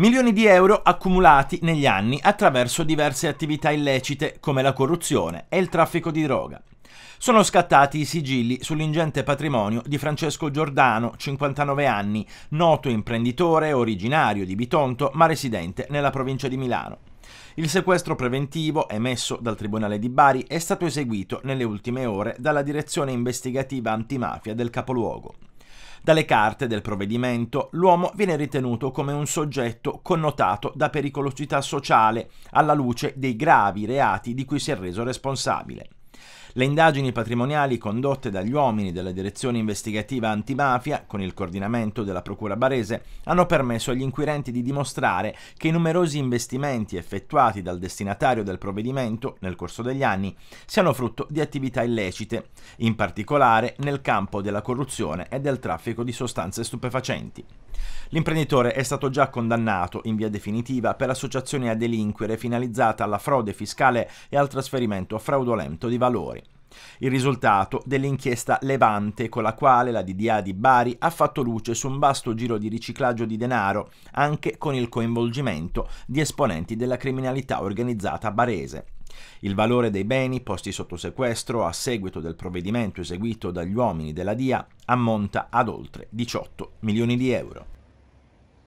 Milioni di euro accumulati negli anni attraverso diverse attività illecite come la corruzione e il traffico di droga. Sono scattati i sigilli sull'ingente patrimonio di Francesco Giordano, 59 anni, noto imprenditore originario di Bitonto ma residente nella provincia di Milano. Il sequestro preventivo emesso dal Tribunale di Bari è stato eseguito nelle ultime ore dalla Direzione Investigativa Antimafia del capoluogo. Dalle carte del provvedimento l'uomo viene ritenuto come un soggetto connotato da pericolosità sociale alla luce dei gravi reati di cui si è reso responsabile. Le indagini patrimoniali condotte dagli uomini della direzione investigativa antimafia, con il coordinamento della Procura Barese, hanno permesso agli inquirenti di dimostrare che i numerosi investimenti effettuati dal destinatario del provvedimento nel corso degli anni siano frutto di attività illecite, in particolare nel campo della corruzione e del traffico di sostanze stupefacenti. L'imprenditore è stato già condannato in via definitiva per associazione a delinquere finalizzata alla frode fiscale e al trasferimento fraudolento di valori. Il risultato dell'inchiesta Levante, con la quale la DDA di Bari ha fatto luce su un vasto giro di riciclaggio di denaro, anche con il coinvolgimento di esponenti della criminalità organizzata barese. Il valore dei beni posti sotto sequestro a seguito del provvedimento eseguito dagli uomini della DIA ammonta ad oltre 18 milioni di euro.